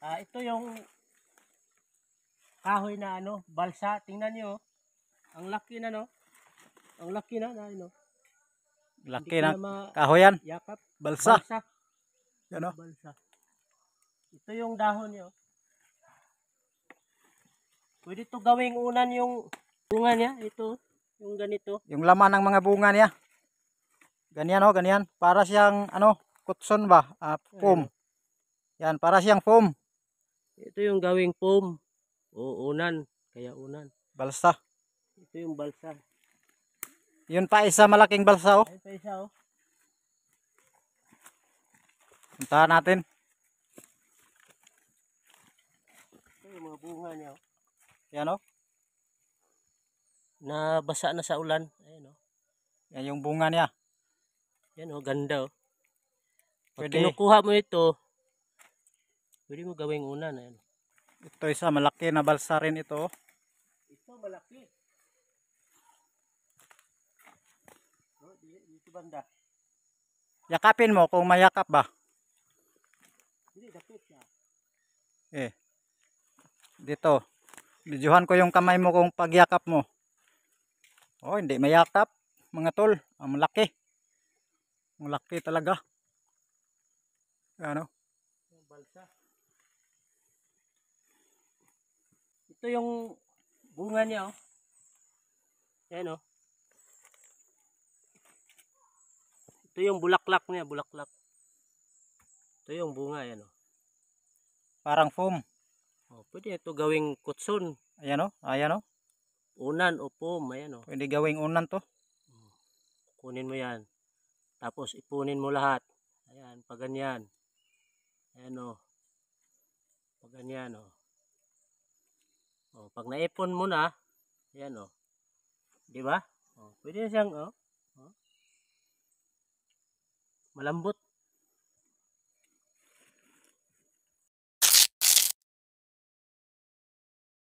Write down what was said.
Ah, ito yung kahoy na ano, balsa. Tingnan nyo. Oh. Ang laki na no. Ang laki na na no? Laki na kahoy yan. Yakap. Balsa. Balsa. Yan no? Oh. Balsa. Ito yung dahon nyo. Pwede to gawing unan yung bunga niya. Ito. Yung ganito. Yung laman ng mga bunga niya. Ganyan no? Oh, ganyan. Para siyang ano, kutson ba? Uh, foam. Yan, para siyang foam. Ito yung gawing foam. Uunan. Kaya unan. Balsa. Ito yung balsa. Yun pa isa malaking balsa oh. Ay, pa isa oh. Puntahan natin. Ito yung mga bunga niya oh. Yan oh. Nabasa na sa ulan. Ayan oh. Yan yung bunga niya. Yan oh, ganda oh. Pag kinukuha mo ito, Pwede mo gawing unan. Ayan. Ito isa malaki na balsa rin ito. Oh, ito malaki. No, dito banda. Yakapin mo kung mayakap ba. Hindi, dapit na. Eh. Dito. Medyohan ko yung kamay mo kung pagyakap mo. Oh, hindi mayakap mga tol. Ang malaki. Ang laki talaga. Ano? Balsa. Ito yung bunga niya, oh. Ayan, oh. Ito yung bulaklak niya, bulaklak. Ito yung bunga, ayan, oh. Parang foam. Oh, pwede ito gawing kutsun. Ayan, oh. Ayan, oh. Unan o foam, ayan, oh. Pwede gawing unan to. Kunin mo yan. Tapos ipunin mo lahat. Ayan, pag ganyan. Ayan, oh. Pag ganyan, oh. Oh, pag naipon mo na, ayan oh. 'Di ba? Oh, pwede na siyang oh. oh. Malambot